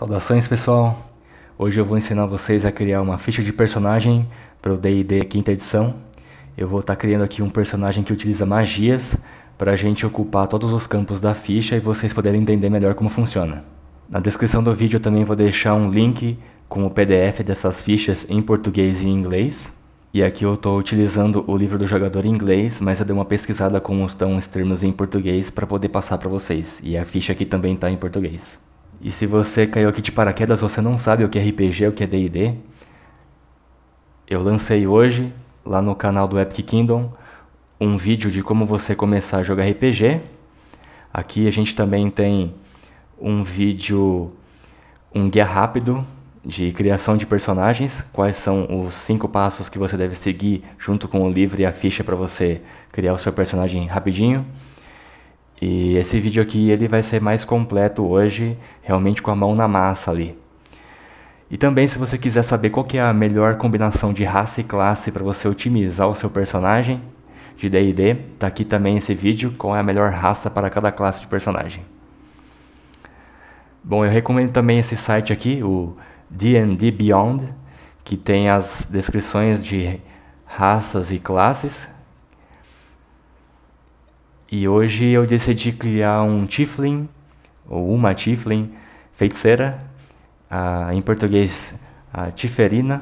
Saudações pessoal! Hoje eu vou ensinar vocês a criar uma ficha de personagem para o D&D quinta edição. Eu vou estar tá criando aqui um personagem que utiliza magias para a gente ocupar todos os campos da ficha e vocês poderem entender melhor como funciona. Na descrição do vídeo eu também vou deixar um link com o PDF dessas fichas em português e em inglês. E aqui eu estou utilizando o livro do jogador em inglês, mas eu dei uma pesquisada como estão os termos em português para poder passar para vocês. E a ficha aqui também está em português. E se você caiu aqui de paraquedas, você não sabe o que é RPG, o que é D&D. Eu lancei hoje, lá no canal do Epic Kingdom, um vídeo de como você começar a jogar RPG. Aqui a gente também tem um vídeo, um guia rápido de criação de personagens, quais são os cinco passos que você deve seguir junto com o livro e a ficha para você criar o seu personagem rapidinho. E esse vídeo aqui ele vai ser mais completo hoje, realmente com a mão na massa ali. E também se você quiser saber qual que é a melhor combinação de raça e classe para você otimizar o seu personagem de D&D, tá aqui também esse vídeo qual é a melhor raça para cada classe de personagem. Bom, eu recomendo também esse site aqui, o D&D Beyond, que tem as descrições de raças e classes, e hoje eu decidi criar um Tiflin, ou uma Tiflin, feiticeira, em português, a Tiferina.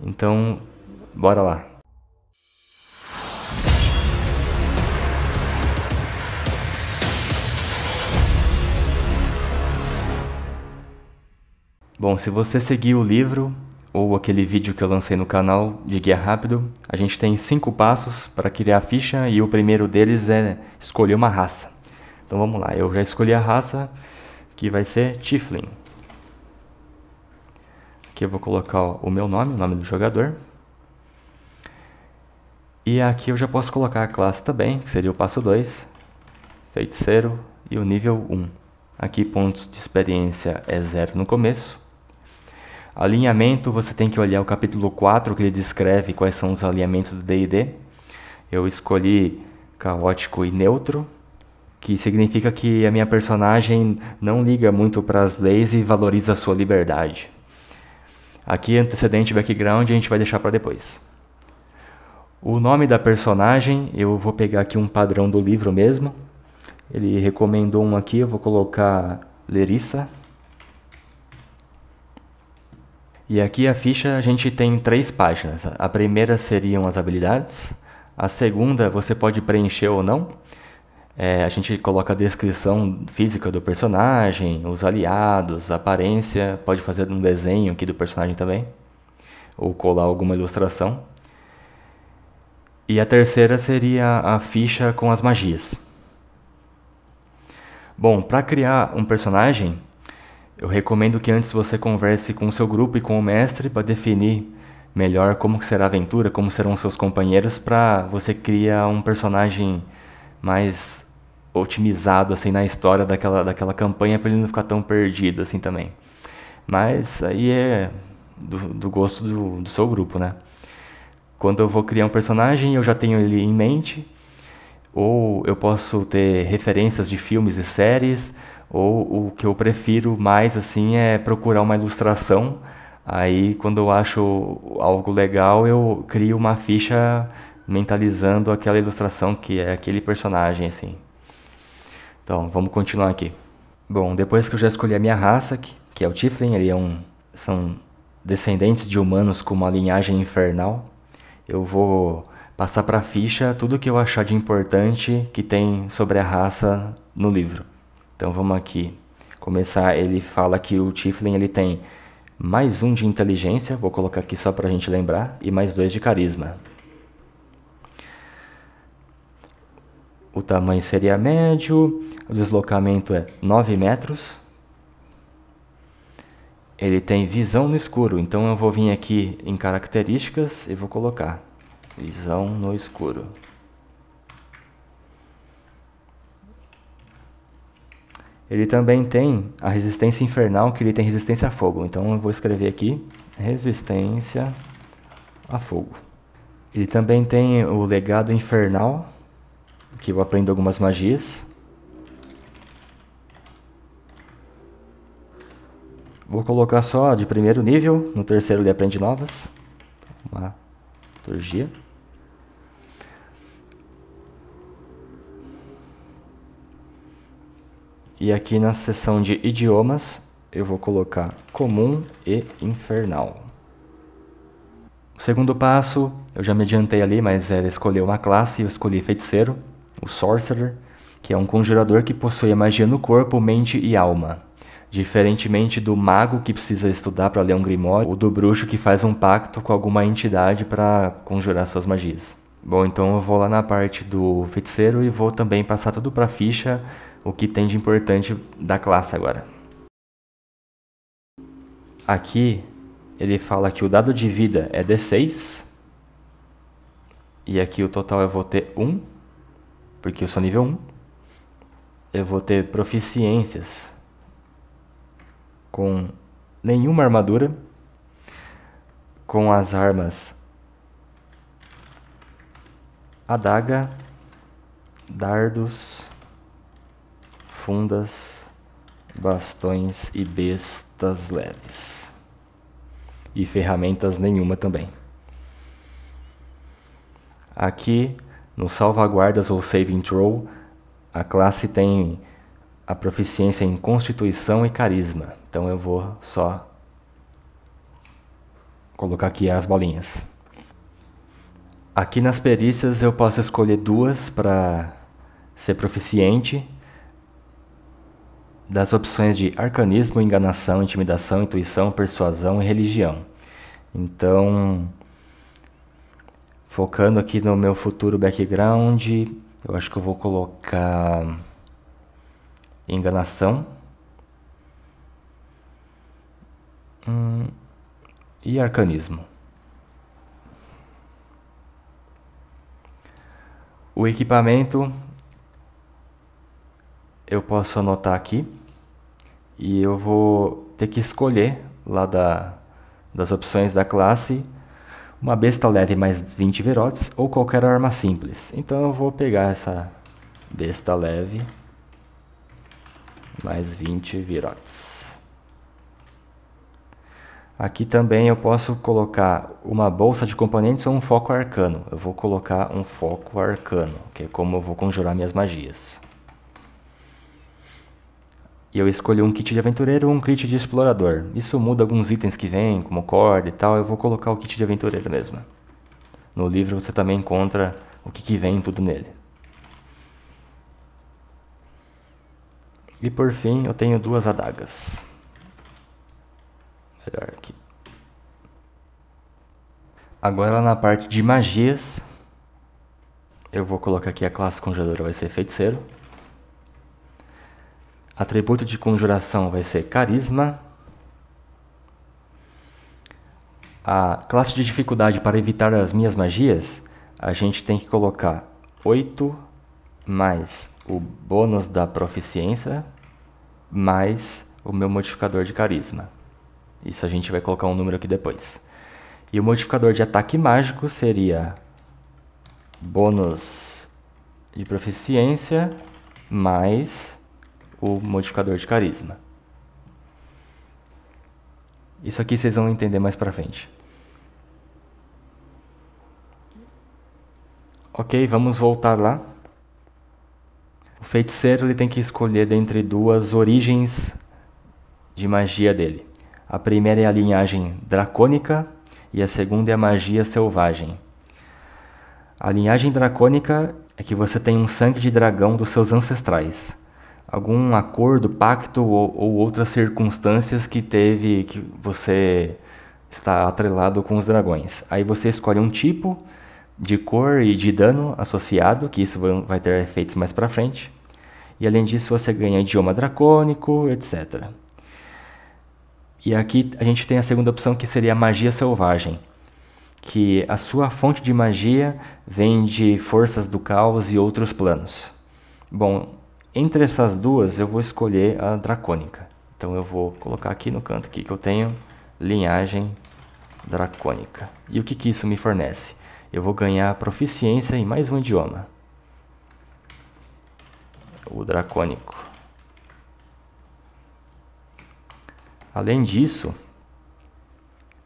Então, bora lá. Bom, se você seguir o livro, ou aquele vídeo que eu lancei no canal de guia rápido, a gente tem cinco passos para criar a ficha e o primeiro deles é escolher uma raça. Então vamos lá, eu já escolhi a raça que vai ser Tiflin. Aqui eu vou colocar o meu nome, o nome do jogador. E aqui eu já posso colocar a classe também, que seria o passo 2, feiticeiro e o nível 1. Um. Aqui pontos de experiência é zero no começo. Alinhamento, você tem que olhar o capítulo 4 que ele descreve quais são os alinhamentos do D&D. Eu escolhi caótico e neutro, que significa que a minha personagem não liga muito para as leis e valoriza a sua liberdade. Aqui antecedente e background a gente vai deixar para depois. O nome da personagem, eu vou pegar aqui um padrão do livro mesmo. Ele recomendou um aqui, eu vou colocar Lerissa. E aqui a ficha a gente tem três páginas. A primeira seriam as habilidades, a segunda você pode preencher ou não. É, a gente coloca a descrição física do personagem, os aliados, a aparência, pode fazer um desenho aqui do personagem também, ou colar alguma ilustração. E a terceira seria a ficha com as magias. Bom, para criar um personagem, eu recomendo que antes você converse com o seu grupo e com o mestre para definir melhor como será a aventura, como serão seus companheiros para você criar um personagem mais otimizado assim na história daquela, daquela campanha para ele não ficar tão perdido assim também. Mas aí é do, do gosto do, do seu grupo, né? Quando eu vou criar um personagem, eu já tenho ele em mente, ou eu posso ter referências de filmes e séries, ou o que eu prefiro mais assim é procurar uma ilustração. Aí quando eu acho algo legal, eu crio uma ficha mentalizando aquela ilustração que é aquele personagem assim. Então, vamos continuar aqui. Bom, depois que eu já escolhi a minha raça, que, que é o Tiflin, ele é um, são descendentes de humanos com uma linhagem infernal, eu vou passar para a ficha tudo que eu achar de importante que tem sobre a raça no livro. Então vamos aqui começar. Ele fala que o Tiflin ele tem mais um de inteligência, vou colocar aqui só para a gente lembrar, e mais dois de carisma. O tamanho seria médio, o deslocamento é 9 metros. Ele tem visão no escuro, então eu vou vir aqui em características e vou colocar visão no escuro. Ele também tem a resistência infernal, que ele tem resistência a fogo. Então eu vou escrever aqui, resistência a fogo. Ele também tem o legado infernal, que eu aprendo algumas magias. Vou colocar só de primeiro nível, no terceiro ele aprende novas. Uma liturgia. E aqui na seção de idiomas, eu vou colocar comum e infernal. O segundo passo, eu já me adiantei ali, mas era escolher uma classe, eu escolhi feiticeiro, o sorcerer, que é um conjurador que possui magia no corpo, mente e alma. Diferentemente do mago que precisa estudar para ler um grimório, ou do bruxo que faz um pacto com alguma entidade para conjurar suas magias. Bom, então eu vou lá na parte do feiticeiro e vou também passar tudo para ficha o que tem de importante da classe agora. Aqui ele fala que o dado de vida é D6 e aqui o total eu vou ter 1, porque eu sou nível 1. Eu vou ter proficiências com nenhuma armadura, com as armas adaga, dardos, profundas, bastões e bestas leves. E ferramentas nenhuma também. Aqui, no salvaguardas ou saving throw, a classe tem a proficiência em constituição e carisma. Então eu vou só colocar aqui as bolinhas. Aqui nas perícias eu posso escolher duas para ser proficiente das opções de arcanismo, enganação, intimidação, intuição, persuasão e religião. Então, focando aqui no meu futuro background, eu acho que eu vou colocar enganação. Hum, e arcanismo. O equipamento eu posso anotar aqui e eu vou ter que escolher lá da, das opções da classe uma besta leve mais 20 verotes ou qualquer arma simples. Então eu vou pegar essa besta leve mais 20 virotes. Aqui também eu posso colocar uma bolsa de componentes ou um foco arcano. Eu vou colocar um foco arcano, que é como eu vou conjurar minhas magias. E eu escolhi um kit de aventureiro ou um kit de explorador. Isso muda alguns itens que vem, como corda e tal. Eu vou colocar o kit de aventureiro mesmo. No livro você também encontra o que, que vem tudo nele. E por fim, eu tenho duas adagas. Melhor aqui. Agora na parte de magias, eu vou colocar aqui a classe congeladora vai ser feiticeiro. Atributo de conjuração vai ser carisma. A classe de dificuldade para evitar as minhas magias, a gente tem que colocar 8 mais o bônus da proficiência mais o meu modificador de carisma. Isso a gente vai colocar um número aqui depois. E o modificador de ataque mágico seria bônus de proficiência mais o modificador de carisma. Isso aqui vocês vão entender mais pra frente. Ok, vamos voltar lá. O feiticeiro ele tem que escolher dentre duas origens de magia dele. A primeira é a linhagem dracônica e a segunda é a magia selvagem. A linhagem dracônica é que você tem um sangue de dragão dos seus ancestrais algum acordo, pacto ou, ou outras circunstâncias que teve que você está atrelado com os dragões. Aí você escolhe um tipo de cor e de dano associado, que isso vai ter efeitos mais para frente. E além disso, você ganha idioma dracônico, etc. E aqui a gente tem a segunda opção que seria a magia selvagem, que a sua fonte de magia vem de forças do caos e outros planos. Bom, entre essas duas, eu vou escolher a dracônica. Então eu vou colocar aqui no canto aqui que eu tenho linhagem dracônica. E o que, que isso me fornece? Eu vou ganhar proficiência em mais um idioma. O dracônico. Além disso,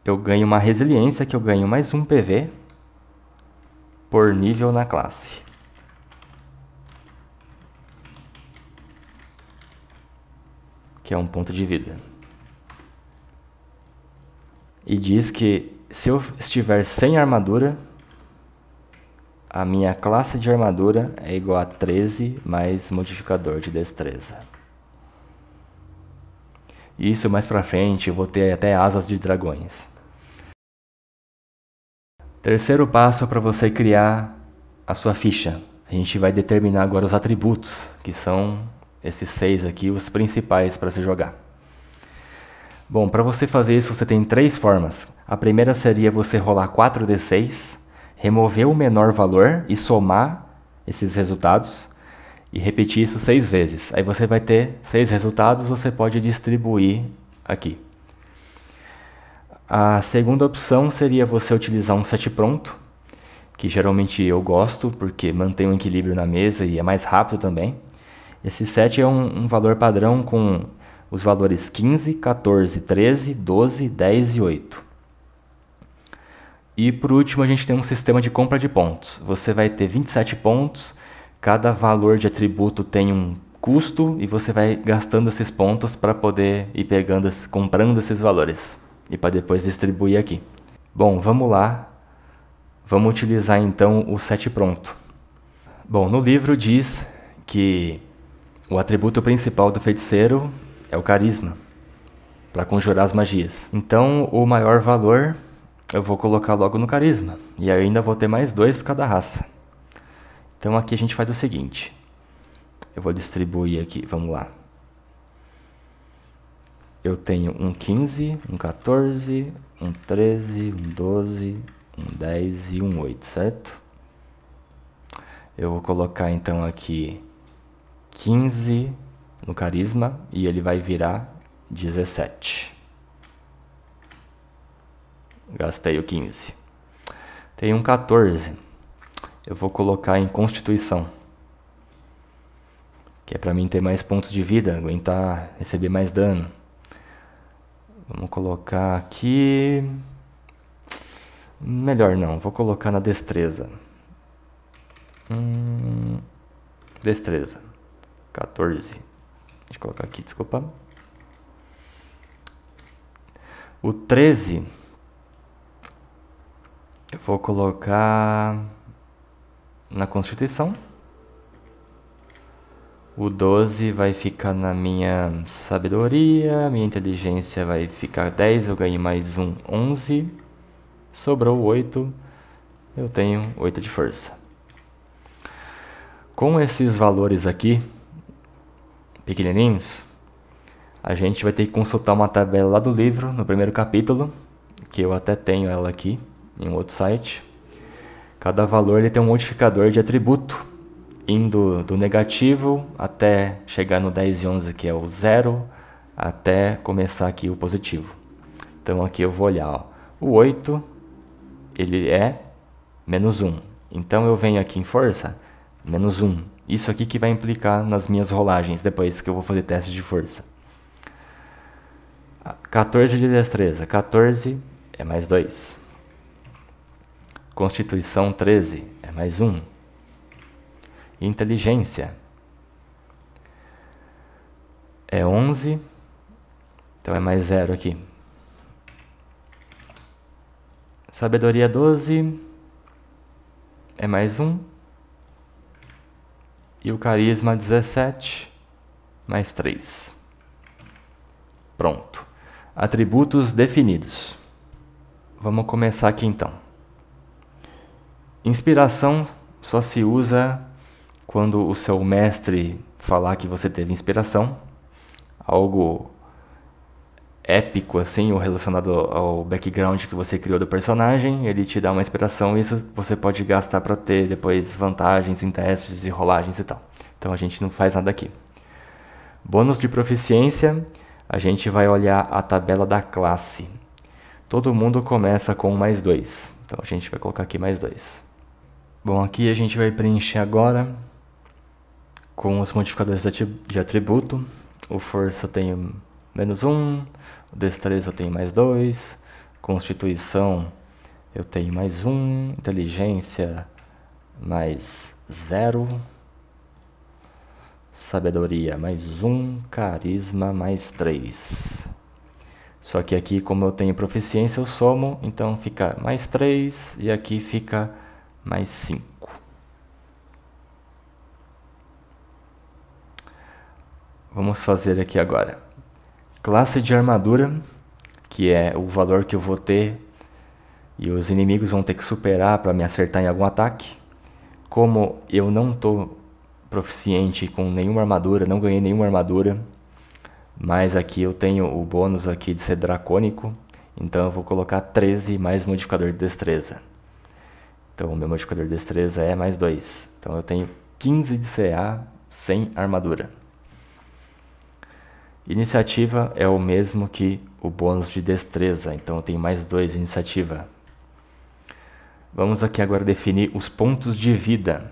eu ganho uma resiliência que eu ganho mais um PV por nível na classe. que é um ponto de vida. E diz que se eu estiver sem armadura, a minha classe de armadura é igual a 13 mais modificador de destreza. Isso mais pra frente eu vou ter até asas de dragões. Terceiro passo é para você criar a sua ficha. A gente vai determinar agora os atributos, que são esses seis aqui, os principais para se jogar. Bom, para você fazer isso, você tem três formas. A primeira seria você rolar 4d6, remover o menor valor e somar esses resultados e repetir isso seis vezes. Aí você vai ter seis resultados, você pode distribuir aqui. A segunda opção seria você utilizar um set pronto, que geralmente eu gosto porque mantém um equilíbrio na mesa e é mais rápido também. Esse 7 é um, um valor padrão com os valores 15, 14, 13, 12, 10 e 8. E por último, a gente tem um sistema de compra de pontos. Você vai ter 27 pontos, cada valor de atributo tem um custo e você vai gastando esses pontos para poder ir pegando, comprando esses valores e para depois distribuir aqui. Bom, vamos lá. Vamos utilizar então o set pronto. Bom, no livro diz que o atributo principal do feiticeiro é o carisma, para conjurar as magias. Então, o maior valor eu vou colocar logo no carisma, e aí ainda vou ter mais dois por cada raça. Então aqui a gente faz o seguinte, eu vou distribuir aqui, vamos lá. Eu tenho um 15, um 14, um 13, um 12, um 10 e um 8, certo? Eu vou colocar então aqui 15 no carisma e ele vai virar 17. Gastei o 15. Tem um 14. Eu vou colocar em constituição. Que é para mim ter mais pontos de vida, aguentar receber mais dano. Vamos colocar aqui. Melhor não, vou colocar na destreza. Hum, destreza. 14. Deixa eu colocar aqui, desculpa. O 13 eu vou colocar na Constituição. O 12 vai ficar na minha sabedoria, minha inteligência vai ficar 10, eu ganhei mais um 11. Sobrou 8, eu tenho 8 de força. Com esses valores aqui, pequenininhos, a gente vai ter que consultar uma tabela lá do livro, no primeiro capítulo, que eu até tenho ela aqui em um outro site. Cada valor ele tem um modificador de atributo, indo do negativo até chegar no 10 e 11, que é o zero, até começar aqui o positivo. Então aqui eu vou olhar, ó. o 8 ele é menos 1. Então eu venho aqui em força, menos 1. Isso aqui que vai implicar nas minhas rolagens depois que eu vou fazer teste de força. 14 ah, de destreza. 14 é mais 2. Constituição 13 é mais 1. Inteligência é 11. Então é mais 0 aqui. Sabedoria 12 é mais 1. E o carisma 17, mais 3. Pronto. Atributos definidos. Vamos começar aqui então. Inspiração só se usa quando o seu mestre falar que você teve inspiração, algo épico, assim, ou relacionado ao background que você criou do personagem, ele te dá uma inspiração e isso você pode gastar para ter depois vantagens em testes e rolagens e tal. Então a gente não faz nada aqui. Bônus de proficiência, a gente vai olhar a tabela da classe. Todo mundo começa com mais dois, então a gente vai colocar aqui mais dois. Bom, aqui a gente vai preencher agora com os modificadores de atributo. O força eu tenho menos um, Destreza eu tenho mais dois. Constituição eu tenho mais um. Inteligência mais zero. Sabedoria mais um. Carisma mais três. Só que aqui, como eu tenho proficiência, eu somo, então fica mais 3 e aqui fica mais 5. Vamos fazer aqui agora. Classe de armadura, que é o valor que eu vou ter e os inimigos vão ter que superar para me acertar em algum ataque. Como eu não estou proficiente com nenhuma armadura, não ganhei nenhuma armadura, mas aqui eu tenho o bônus aqui de ser dracônico, então eu vou colocar 13 mais modificador de destreza. Então o meu modificador de destreza é mais 2. Então eu tenho 15 de CA sem armadura. Iniciativa é o mesmo que o bônus de destreza, então eu tenho mais dois de iniciativa. Vamos aqui agora definir os pontos de vida.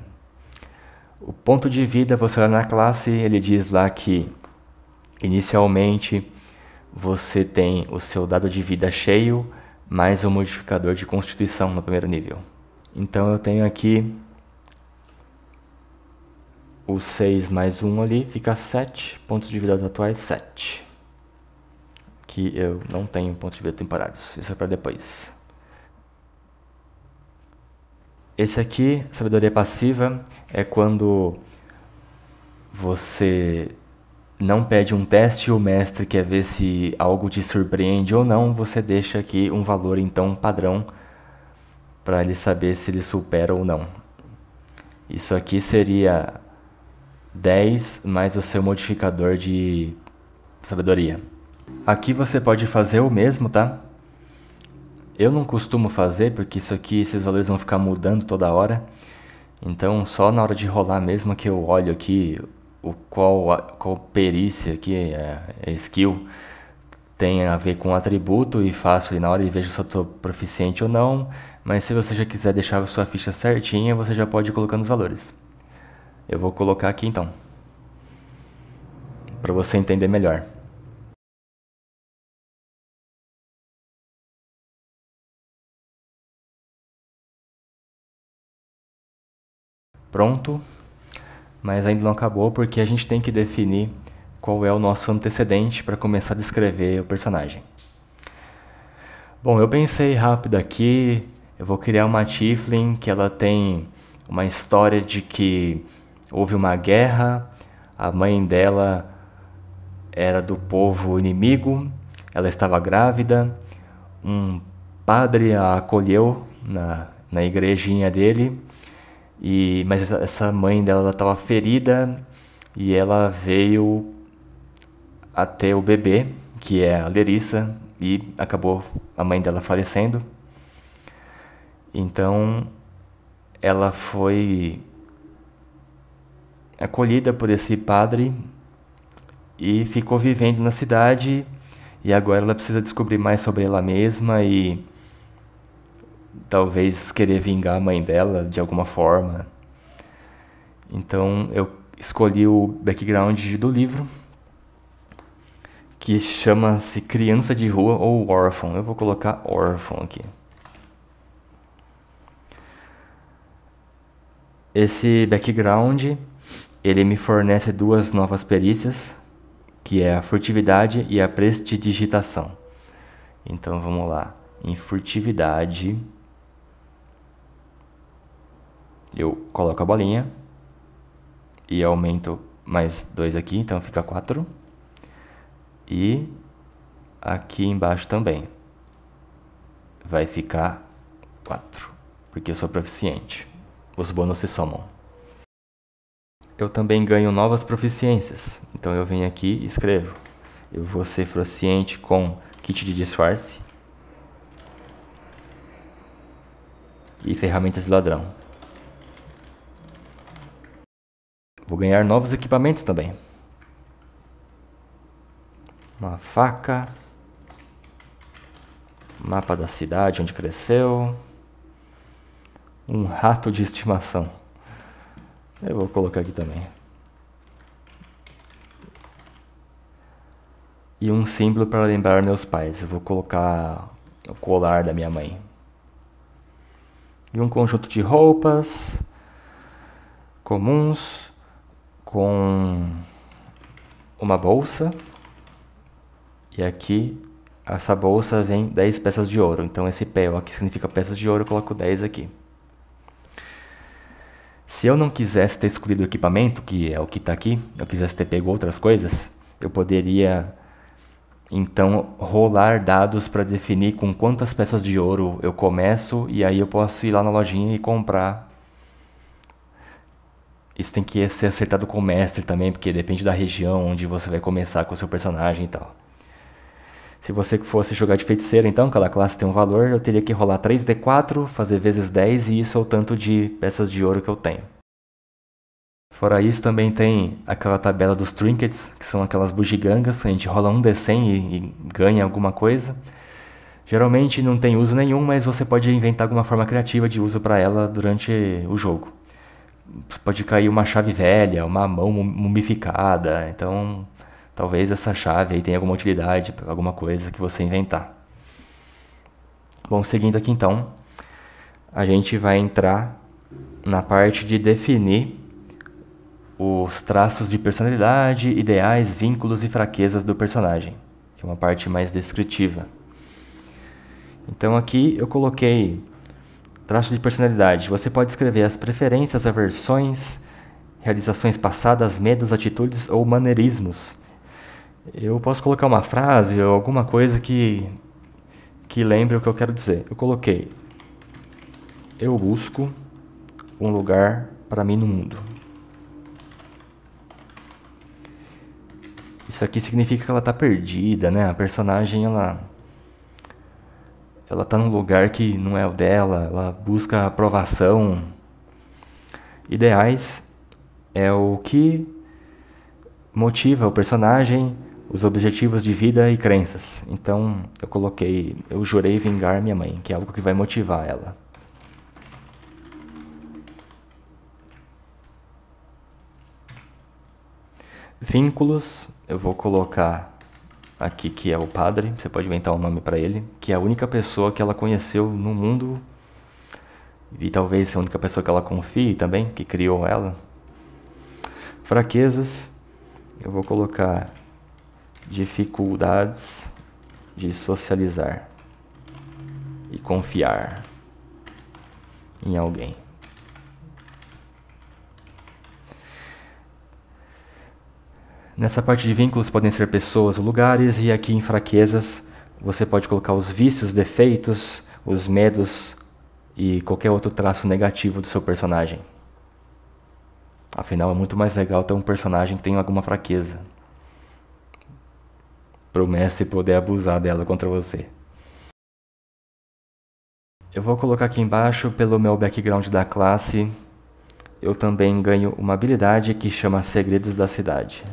O ponto de vida, você olha na classe, ele diz lá que inicialmente você tem o seu dado de vida cheio mais o um modificador de constituição no primeiro nível. Então eu tenho aqui o 6 mais 1 ali fica 7, pontos de vida atuais 7. Que eu não tenho pontos de vida temporários, isso é para depois. Esse aqui, sabedoria passiva, é quando você não pede um teste e o mestre quer ver se algo te surpreende ou não, você deixa aqui um valor então padrão para ele saber se ele supera ou não. Isso aqui seria 10 mais o seu modificador de sabedoria. Aqui você pode fazer o mesmo, tá? Eu não costumo fazer porque isso aqui, esses valores vão ficar mudando toda hora. Então só na hora de rolar mesmo que eu olho aqui o qual, qual perícia aqui, a é, é skill, tem a ver com atributo e faço e na hora e vejo se eu estou proficiente ou não. Mas se você já quiser deixar a sua ficha certinha, você já pode ir colocando os valores. Eu vou colocar aqui então, para você entender melhor. Pronto, mas ainda não acabou porque a gente tem que definir qual é o nosso antecedente para começar a descrever o personagem. Bom, eu pensei rápido aqui, eu vou criar uma Tiflin que ela tem uma história de que houve uma guerra, a mãe dela era do povo inimigo, ela estava grávida, um padre a acolheu na, na igrejinha dele, e mas essa, essa mãe dela estava ferida e ela veio até o bebê, que é a Lerissa, e acabou a mãe dela falecendo. Então ela foi acolhida por esse padre e ficou vivendo na cidade. E agora ela precisa descobrir mais sobre ela mesma e talvez querer vingar a mãe dela de alguma forma. Então eu escolhi o background do livro que chama-se Criança de Rua ou Orphan. Eu vou colocar Orphan aqui. Esse background ele me fornece duas novas perícias, que é a furtividade e a prestidigitação. Então vamos lá. Em furtividade, eu coloco a bolinha e aumento mais dois aqui, então fica quatro. E aqui embaixo também vai ficar quatro, porque eu sou proficiente. Os bônus se somam eu também ganho novas proficiências. Então eu venho aqui e escrevo. Eu vou ser proficiente com kit de disfarce e ferramentas de ladrão. Vou ganhar novos equipamentos também. Uma faca. Mapa da cidade onde cresceu. Um rato de estimação. Eu vou colocar aqui também. E um símbolo para lembrar meus pais. Eu vou colocar o colar da minha mãe. E um conjunto de roupas comuns com uma bolsa. E aqui essa bolsa vem 10 peças de ouro. Então esse o aqui significa peças de ouro, eu coloco 10 aqui. Se eu não quisesse ter escolhido o equipamento, que é o que está aqui, eu quisesse ter pego outras coisas, eu poderia então rolar dados para definir com quantas peças de ouro eu começo e aí eu posso ir lá na lojinha e comprar. Isso tem que ser acertado com o mestre também, porque depende da região onde você vai começar com o seu personagem e tal. Se você fosse jogar de feiticeiro, então, aquela classe tem um valor, eu teria que rolar 3d4, fazer vezes 10 e isso é o tanto de peças de ouro que eu tenho. Fora isso, também tem aquela tabela dos trinkets, que são aquelas bugigangas, a gente rola um d100 e, e ganha alguma coisa. Geralmente não tem uso nenhum, mas você pode inventar alguma forma criativa de uso para ela durante o jogo. pode cair uma chave velha, uma mão mumificada, então Talvez essa chave aí tenha alguma utilidade, alguma coisa que você inventar. Bom, seguindo aqui então, a gente vai entrar na parte de definir os traços de personalidade, ideais, vínculos e fraquezas do personagem, que é uma parte mais descritiva. Então aqui eu coloquei traços de personalidade. Você pode escrever as preferências, aversões, realizações passadas, medos, atitudes ou maneirismos eu posso colocar uma frase ou alguma coisa que, que lembre o que eu quero dizer. Eu coloquei: Eu busco um lugar para mim no mundo. Isso aqui significa que ela está perdida, né? A personagem ela ela tá num lugar que não é o dela, ela busca aprovação. Ideais é o que motiva o personagem os objetivos de vida e crenças. Então eu coloquei, eu jurei vingar minha mãe, que é algo que vai motivar ela. Vínculos, eu vou colocar aqui que é o padre, você pode inventar um nome para ele, que é a única pessoa que ela conheceu no mundo e talvez a única pessoa que ela confie também, que criou ela. Fraquezas, eu vou colocar dificuldades de socializar e confiar em alguém. Nessa parte de vínculos podem ser pessoas ou lugares, e aqui em fraquezas você pode colocar os vícios, defeitos, os medos e qualquer outro traço negativo do seu personagem. Afinal, é muito mais legal ter um personagem que tem alguma fraqueza para o mestre poder abusar dela contra você. Eu vou colocar aqui embaixo pelo meu background da classe. Eu também ganho uma habilidade que chama Segredos da Cidade.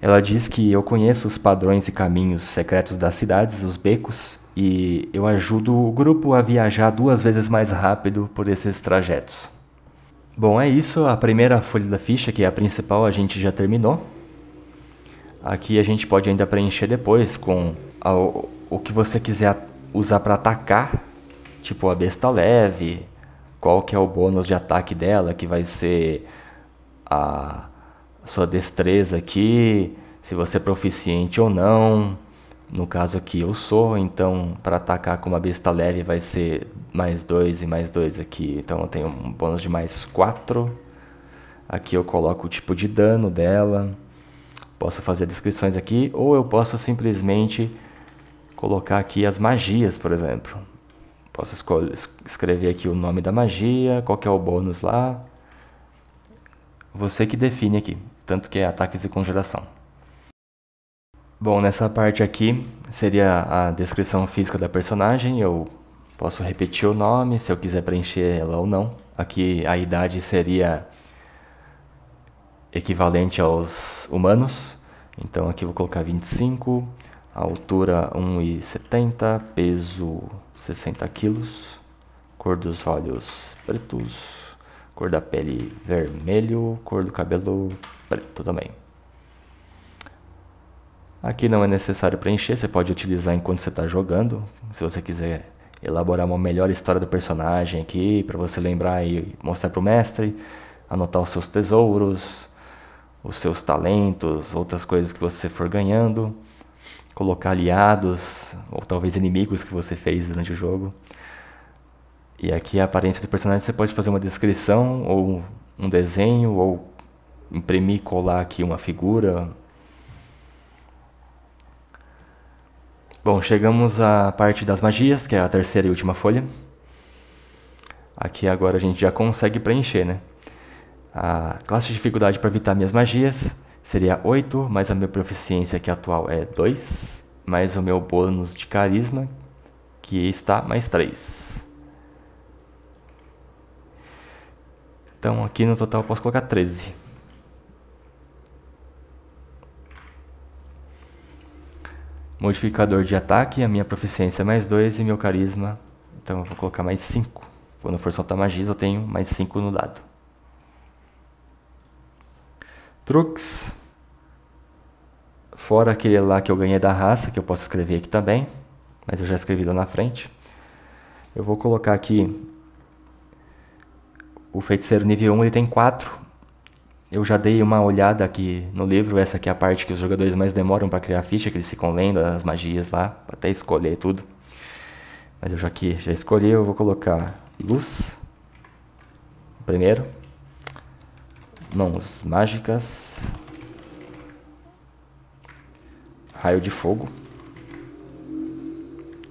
Ela diz que eu conheço os padrões e caminhos secretos das cidades, os becos, e eu ajudo o grupo a viajar duas vezes mais rápido por esses trajetos. Bom, é isso. A primeira folha da ficha, que é a principal, a gente já terminou. Aqui a gente pode ainda preencher depois com a, o que você quiser usar para atacar, tipo a besta leve, qual que é o bônus de ataque dela, que vai ser a sua destreza aqui, se você é proficiente ou não. No caso aqui eu sou, então para atacar com uma besta leve vai ser mais 2 e mais 2 aqui. Então eu tenho um bônus de mais 4. Aqui eu coloco o tipo de dano dela. Posso fazer descrições aqui ou eu posso simplesmente colocar aqui as magias, por exemplo. Posso escrever aqui o nome da magia, qual que é o bônus lá. Você que define aqui, tanto que é ataques e congelação. Bom, nessa parte aqui seria a descrição física da personagem. Eu posso repetir o nome se eu quiser preencher ela ou não. Aqui a idade seria equivalente aos humanos. Então aqui vou colocar 25, altura 1,70, peso 60 quilos, cor dos olhos pretos, cor da pele vermelho, cor do cabelo preto também. Aqui não é necessário preencher, você pode utilizar enquanto você está jogando. Se você quiser elaborar uma melhor história do personagem aqui, para você lembrar e mostrar para o mestre, anotar os seus tesouros, os seus talentos, outras coisas que você for ganhando, colocar aliados ou talvez inimigos que você fez durante o jogo. E aqui a aparência do personagem você pode fazer uma descrição ou um desenho ou imprimir colar aqui uma figura, Bom, chegamos à parte das magias, que é a terceira e última folha. Aqui agora a gente já consegue preencher, né? A classe de dificuldade para evitar minhas magias seria 8, mais a minha proficiência, que atual é 2, mais o meu bônus de carisma, que está mais 3. Então aqui no total eu posso colocar 13. Modificador de ataque, a minha proficiência é mais 2 e meu carisma. Então eu vou colocar mais 5. Quando for soltar magias eu tenho mais 5 no dado. Truques. Fora aquele lá que eu ganhei da raça, que eu posso escrever aqui também. Mas eu já escrevi lá na frente. Eu vou colocar aqui... O feiticeiro nível 1 ele tem 4 eu já dei uma olhada aqui no livro, essa aqui é a parte que os jogadores mais demoram para criar a ficha, que eles ficam lendo as magias lá, até escolher tudo. Mas eu já aqui, já escolhi, eu vou colocar luz primeiro, mãos mágicas, raio de fogo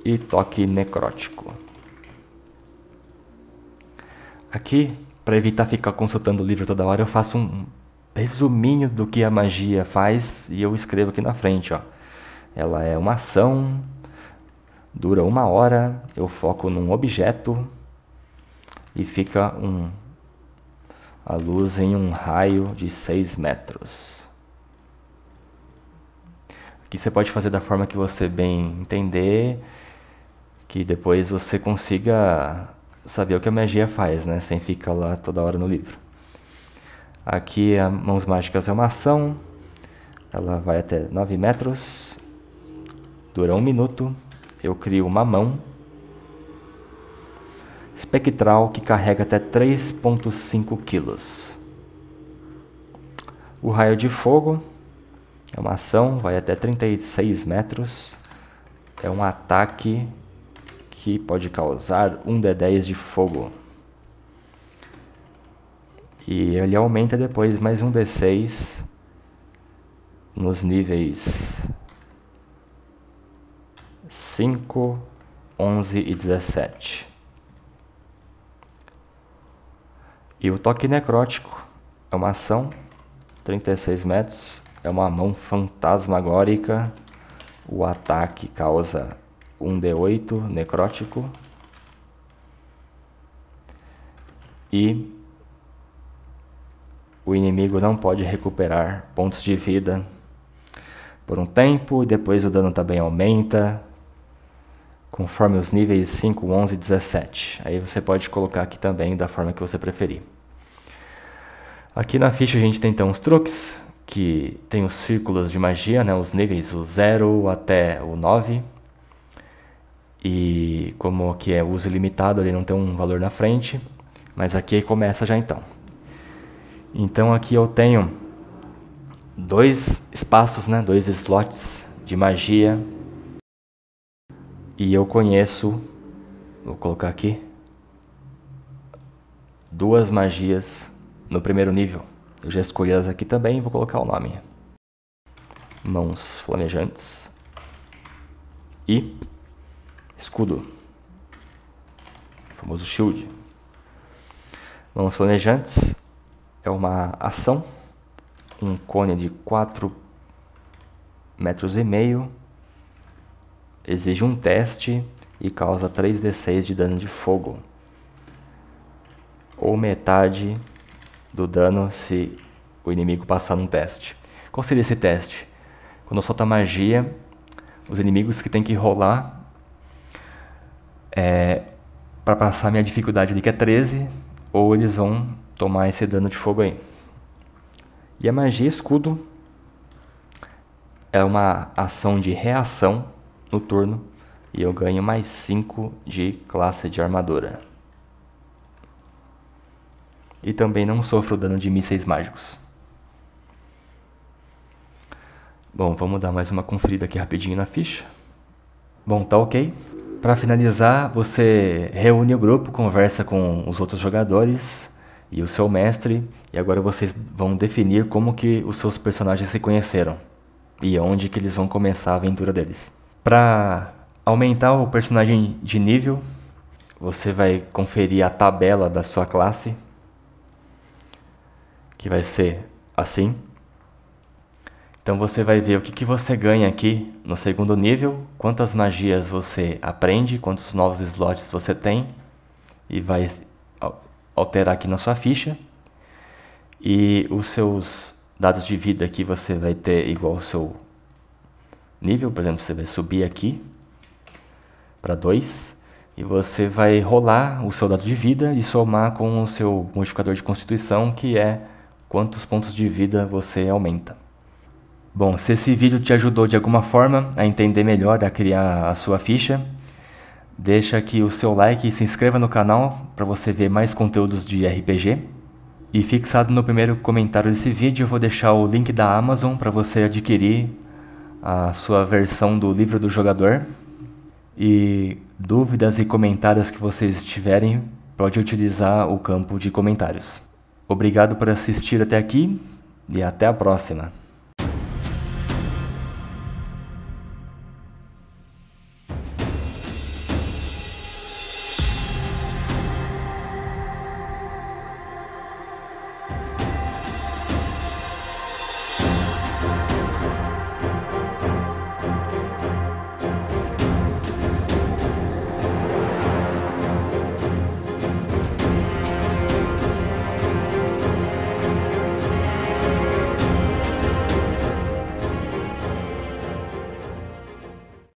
e toque necrótico. Aqui para evitar ficar consultando o livro toda hora, eu faço um resuminho do que a magia faz e eu escrevo aqui na frente, ó. Ela é uma ação, dura uma hora, eu foco num objeto e fica um, a luz em um raio de 6 metros. Aqui você pode fazer da forma que você bem entender, que depois você consiga saber o que a magia faz, né? Sem ficar lá toda hora no livro. Aqui a Mãos Mágicas é uma ação. Ela vai até 9 metros. Dura um minuto. Eu crio uma mão espectral que carrega até 3.5 quilos. O raio de fogo é uma ação, vai até 36 metros. É um ataque que pode causar 1 d 10 de fogo. E ele aumenta depois mais um D6 nos níveis 5, 11 e 17. E o toque necrótico é uma ação, 36 metros, é uma mão fantasmagórica. O ataque causa um D8 necrótico e o inimigo não pode recuperar pontos de vida por um tempo, e depois o dano também aumenta conforme os níveis 5, 11 e 17. Aí você pode colocar aqui também da forma que você preferir. Aqui na ficha a gente tem então os truques, que tem os círculos de magia, né, os níveis o 0 até o 9, e como aqui é uso limitado, ele não tem um valor na frente, mas aqui começa já então. Então aqui eu tenho dois espaços, né, dois slots de magia. E eu conheço, vou colocar aqui, duas magias no primeiro nível. Eu já escolhi elas aqui também, vou colocar o nome. Mãos flamejantes. E escudo, o famoso shield. Mãos flanejantes é uma ação, um cone de 4 metros e meio, exige um teste e causa 3d6 de dano de fogo, ou metade do dano se o inimigo passar num teste. Qual seria esse teste? Quando solta magia, os inimigos que têm que rolar é, para passar minha dificuldade ali que é 13, ou eles vão tomar esse dano de fogo aí. E a magia escudo é uma ação de reação no turno e eu ganho mais 5 de classe de armadura. E também não sofro dano de mísseis mágicos. Bom, vamos dar mais uma conferida aqui rapidinho na ficha. Bom, tá ok. Para finalizar, você reúne o grupo, conversa com os outros jogadores e o seu mestre, e agora vocês vão definir como que os seus personagens se conheceram e onde que eles vão começar a aventura deles. Para aumentar o personagem de nível, você vai conferir a tabela da sua classe, que vai ser assim. Então você vai ver o que, que você ganha aqui no segundo nível, quantas magias você aprende, quantos novos slots você tem e vai alterar aqui na sua ficha. E os seus dados de vida aqui você vai ter igual ao seu nível, por exemplo, você vai subir aqui para 2 e você vai rolar o seu dado de vida e somar com o seu modificador de constituição, que é quantos pontos de vida você aumenta. Bom, se esse vídeo te ajudou de alguma forma a entender melhor, a criar a sua ficha, deixa aqui o seu like e se inscreva no canal para você ver mais conteúdos de RPG. E fixado no primeiro comentário desse vídeo, eu vou deixar o link da Amazon para você adquirir a sua versão do livro do jogador. E dúvidas e comentários que vocês tiverem, pode utilizar o campo de comentários. Obrigado por assistir até aqui e até a próxima.